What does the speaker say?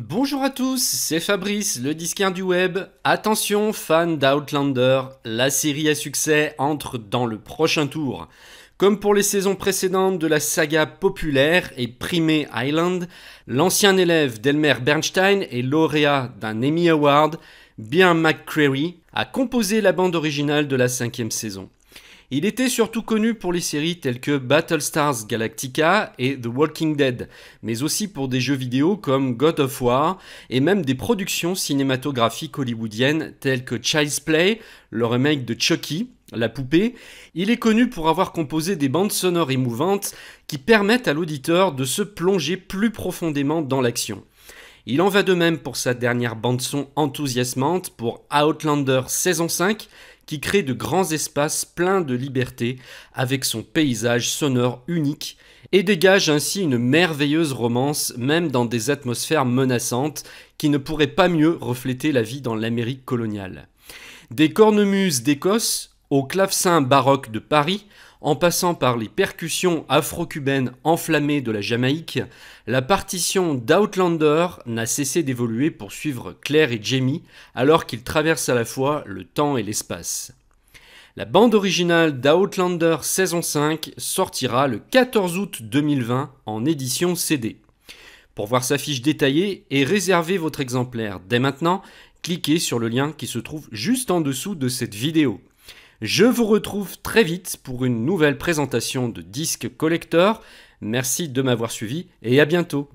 Bonjour à tous, c'est Fabrice, le disquaire du web. Attention, fans d'Outlander, la série à succès entre dans le prochain tour. Comme pour les saisons précédentes de la saga populaire et primée Island, l'ancien élève d'Elmer Bernstein et lauréat d'un Emmy Award, Bien McCreary, a composé la bande originale de la cinquième saison. Il était surtout connu pour les séries telles que Battlestars Galactica et The Walking Dead, mais aussi pour des jeux vidéo comme God of War et même des productions cinématographiques hollywoodiennes telles que Child's Play, le remake de Chucky, la poupée, il est connu pour avoir composé des bandes sonores émouvantes qui permettent à l'auditeur de se plonger plus profondément dans l'action. Il en va de même pour sa dernière bande son enthousiasmante pour Outlander saison 5 qui crée de grands espaces pleins de liberté avec son paysage sonore unique et dégage ainsi une merveilleuse romance même dans des atmosphères menaçantes qui ne pourraient pas mieux refléter la vie dans l'Amérique coloniale. Des cornemuses d'Écosse au clavecin baroque de Paris, en passant par les percussions afro-cubaines enflammées de la Jamaïque, la partition d'Outlander n'a cessé d'évoluer pour suivre Claire et Jamie alors qu'ils traversent à la fois le temps et l'espace. La bande originale d'Outlander saison 5 sortira le 14 août 2020 en édition CD. Pour voir sa fiche détaillée et réserver votre exemplaire dès maintenant, cliquez sur le lien qui se trouve juste en dessous de cette vidéo. Je vous retrouve très vite pour une nouvelle présentation de Disque collector. Merci de m'avoir suivi et à bientôt.